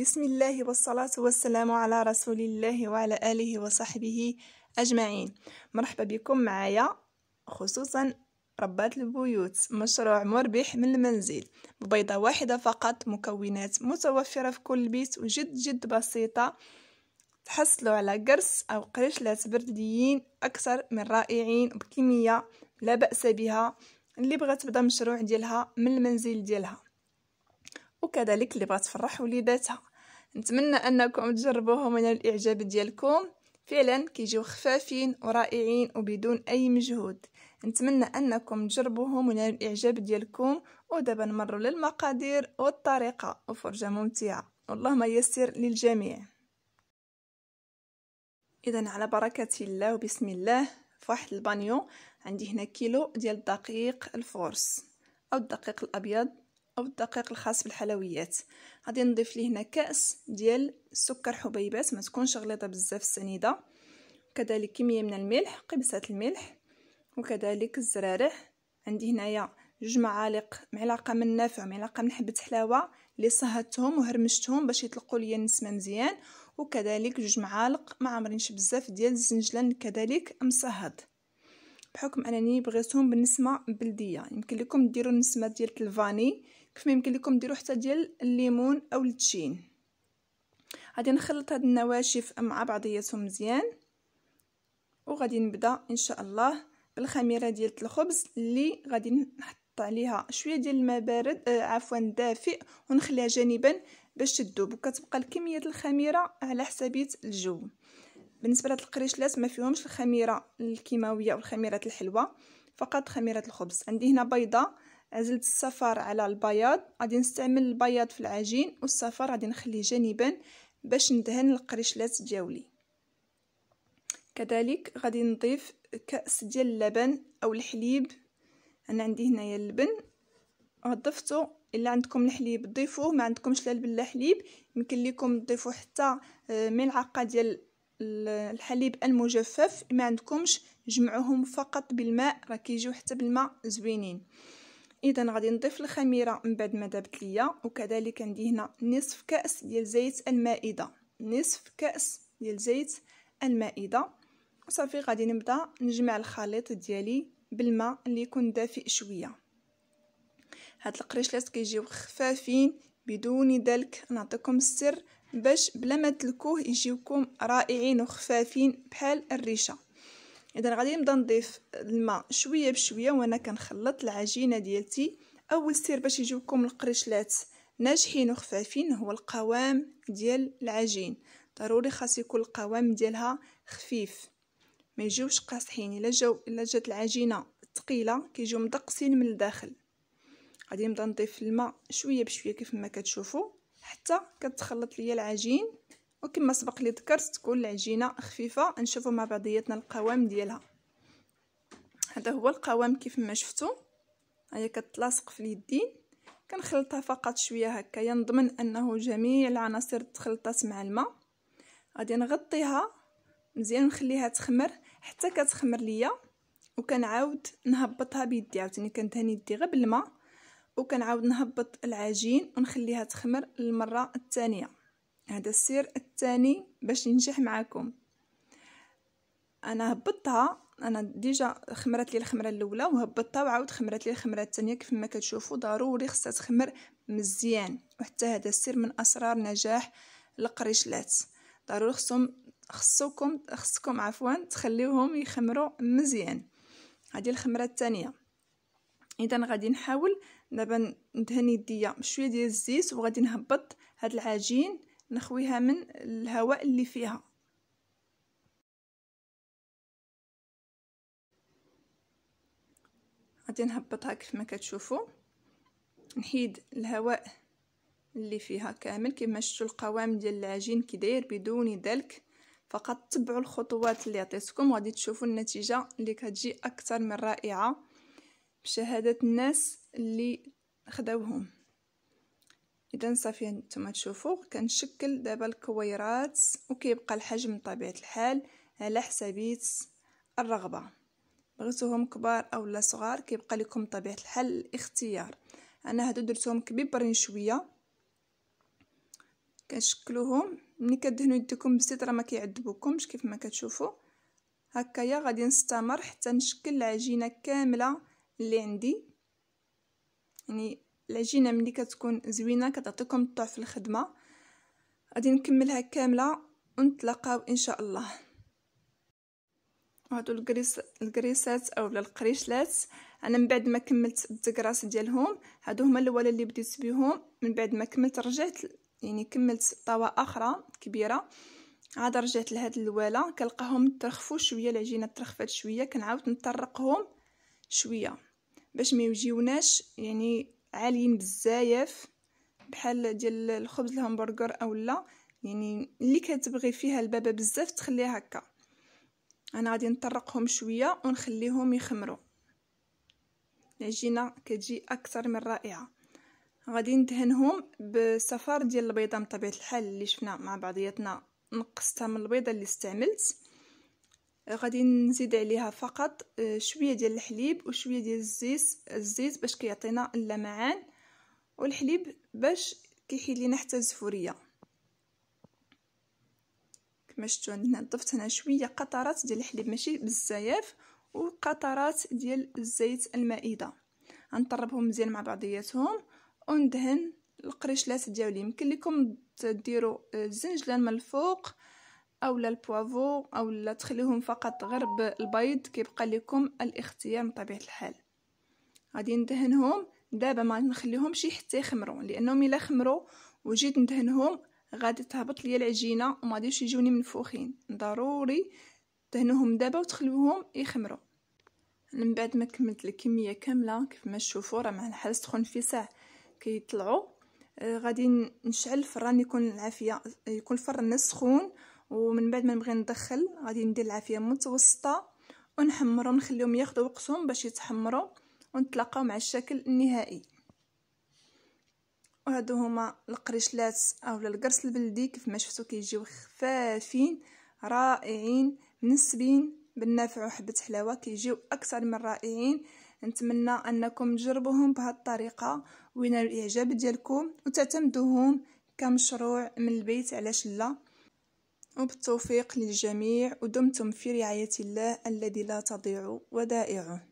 بسم الله والصلاة والسلام على رسول الله وعلى آله وصحبه أجمعين مرحبا بكم معايا خصوصا ربات البيوت مشروع مربح من المنزل ببيضة واحدة فقط مكونات متوفرة في كل بيت وجد جد بسيطة تحصلوا على قرص أو قرشلات برديين أكثر من رائعين بكمية لا بأس بها اللي بغات تبدا مشروع ديالها من المنزل ديالها وكذلك اللي بغات تفرح وليداتها نتمنى انكم تجربوهم من الاعجاب ديالكم فعلا كيجيو خفافين ورائعين وبدون اي مجهود نتمنى انكم تجربوهم من الاعجاب ديالكم ودابا نمروا للمقادير والطريقه وفرجه ممتعه ما يسر للجميع اذا على بركه الله وبسم الله فواحد البانيو عندي هنا كيلو ديال الدقيق الفورس او الدقيق الابيض او الدقيق الخاص بالحلويات غادي نضيف ليه هنا كاس ديال السكر حبيبات ما تكونش غليظه بزاف السنيده كذلك كميه من الملح قبسه الملح وكذلك الزرارع عندي هنايا جوج معالق معلقه من نافع معلقه من حبه حلاوه اللي صهدتهم وهرمشتهم باش يطلقوا ليا النسمه مزيان وكذلك جوج معالق ما عامرينش بزاف ديال الزنجلان كذلك مصهد بحكم انني بغيتهم بالنسمه بلديه يمكن لكم ديروا النسمه ديال الفاني كيف يمكن لكم ديروا حتى ديال الليمون او التشين غادي نخلط هاد النواشف مع بعضياتهم مزيان وغادي نبدا ان شاء الله بالخميره ديال الخبز اللي غادي نحط عليها شويه ديال الماء بارد آه عفوا دافئ ونخليها جانبا باش تذوب وكتبقى الكميه الخميره على حسابيه الجو بالنسبه لهاد القريشلات ما فيهمش الخميره الكيماويه والخميرات الحلوه فقط خميره الخبز عندي هنا بيضه عزلت الصفار على البياض غادي نستعمل البياض في العجين والصفار غادي نخليه جانبا باش ندهن القريشلات ديالي كذلك غادي نضيف كأس ديال اللبن او الحليب انا عندي هنايا اللبن ضفته الا عندكم الحليب ضيفوه ما عندكمش لا لبن لا حليب يمكن لكم تضيفوا حتى آه، ملعقه ديال الحليب المجفف ما عندكمش جمعوهم فقط بالماء راه كيجيو حتى بالماء زوينين اذا غادي نضيف الخميره من بعد ما دابت ليا وكذلك عندي هنا نصف كاس ديال زيت المائده نصف كاس ديال زيت المائده وصافي غادي نبدا نجمع الخليط ديالي بالماء اللي يكون دافئ شويه هاد القريشلات كيجيو خفافين بدون دلك نعطيكم السر باش بلا ما تلكوه يجيوكم رائعين وخفافين بحال الريشه اذا غادي نبدا نضيف الماء شويه بشويه وانا كنخلط العجينه ديالتي اول سر باش يجيوكم القرشلات ناجحين وخفافين هو القوام ديال العجين ضروري خاص يكون القوام ديالها خفيف ما يجيوش قاصحين الا جاو الا جات العجينه ثقيله كيجيو مدقسين من الداخل غادي نبدا نضيف الماء شويه بشويه كيف ما كتشوفوا حتى كتخلط ليا العجين وكما سبق لي ذكرت تكون العجينه خفيفه نشوفوا مع بعضياتنا القوام ديالها هذا هو القوام كيف ما شفتوا هي كتلاصق في اليدين كنخلطها فقط شويه هكا نضمن انه جميع العناصر تخلطات مع الماء غادي نغطيها مزيان ونخليها تخمر حتى كتخمر ليا وكنعاود نهبطها بيدي عاوتاني كندهن يدي غير بالماء وكنعاود نهبط العجين ونخليها تخمر للمره الثانيه هذا السر الثاني باش ينجح معاكم انا هبطتها انا ديجا خمرت لي الخمره الاولى وهبطتها وعاود خمرت لي الخمره الثانيه كيف ما كتشوفوا ضروري خصها تخمر مزيان وحتى هذا السر من اسرار نجاح القريشلات ضروري خصهم خصكم خصكم عفوا تخليوهم يخمروا مزيان هذه الخمره الثانيه اذا غادي نحاول دابا ندهن يديا شويه ديال الزيت وغادي نهبط هاد العجين نخويها من الهواء اللي فيها غادي نهبطها كيف ما كتشوفوا نحيد الهواء اللي فيها كامل كما شفتوا القوام ديال العجين كي بدون ذلك فقط تبعوا الخطوات اللي عطيتكم وغادي تشوفوا النتيجه اللي كتجي اكثر من رائعه بشهاده الناس اللي خداوهم اذا صافي نتوما تشوفوا كنشكل دابا الكويرات وكيبقى الحجم بطبيعه الحال على حسابيت الرغبه بغيتوهم كبار اولا صغار كيبقى لكم بطبيعه الحال الاختيار انا هادو درتهم كبيبرين شويه كنشكلوهم ملي كدهنوا يديكم بالزيت راه ما كيعذبوكمش كيف ما كتشوفوا هكايا غادي نستمر حتى نشكل العجينه كامله اللي عندي يعني العجينه ملي كتكون زوينه كتعطيكم الطوع في الخدمه غادي نكملها كامله ونتلاقاو ان شاء الله هادو الكريس الكريسات اولا القريشلات انا من بعد ما كملت الدكراس ديالهم هادو هما الاول اللي بديت بهم من بعد ما كملت رجعت يعني كملت طاوه اخرى كبيره عاد رجعت لهاد الواله كنلقاهم ترخفوا شويه العجينه ترخفات شويه كنعاود نطرقهم شويه باش ما يجيوناش يعني عاليين بزاف بحال ديال الخبز الهمبرجر اولا يعني اللي كتبغي فيها البابا بزاف تخليها هكا انا غادي نطرقهم شويه ونخليهم يخمروا العجينه كتجي اكثر من رائعه غادي ندهنهم بصفار ديال البيضه بطبيعه الحال اللي شفنا مع بعضياتنا نقصتها من البيضه اللي استعملت غادي نزيد عليها فقط آه، شويه ديال الحليب وشويه ديال الزيت الزيت باش كيعطينا اللمعان والحليب باش كيحيد لينا حتى الزفوريه كما شفتوا هنا ضفت هنا شويه قطرات ديال الحليب ماشي بزاف وقطرات ديال الزيت المائده غنطربهم مزيان مع بعضياتهم وندهن القريشلات ديالي يمكن لكم ديروا الزنجلان آه، من الفوق او لا البوافو لا تخليهم فقط غير بالبيض كيبقى لكم الاختيار من طبيعه الحال غادي ندهنهم دابا ما نخليهمش حتى يخمروا لانهم الا خمروا وجيت ندهنهم غادي تهبط ليا العجينه وما غاديش يجوني منفوخين ضروري دهنوهم دابا وتخليوهم يخمروا من بعد ما كملت الكميه كامله كيف ما تشوفوا راه مع الحال سخون في ساعه كيطلعوا آه غادي نشعل الفران يكون العافيه يكون الفرن سخون ومن بعد ما نبغي ندخل غادي ندير العافيه متوسطه ونحمرهم نخليهم ياخذوا وقتهم باش يتحمروا ونتلاقاو مع الشكل النهائي وهادو هما القريشلات اولا القرص البلدي كيف ما شفتوا كيجيو خفافين رائعين منسبين بالنافع وحبه حلاوه كيجيو اكثر من رائعين نتمنى انكم تجربوهم بهذه الطريقه وينالوا الاعجاب ديالكم وتعتمدوهم كمشروع من البيت علاش لا وبالتوفيق للجميع ودمتم في رعاية الله الذي لا تضيع ودائعه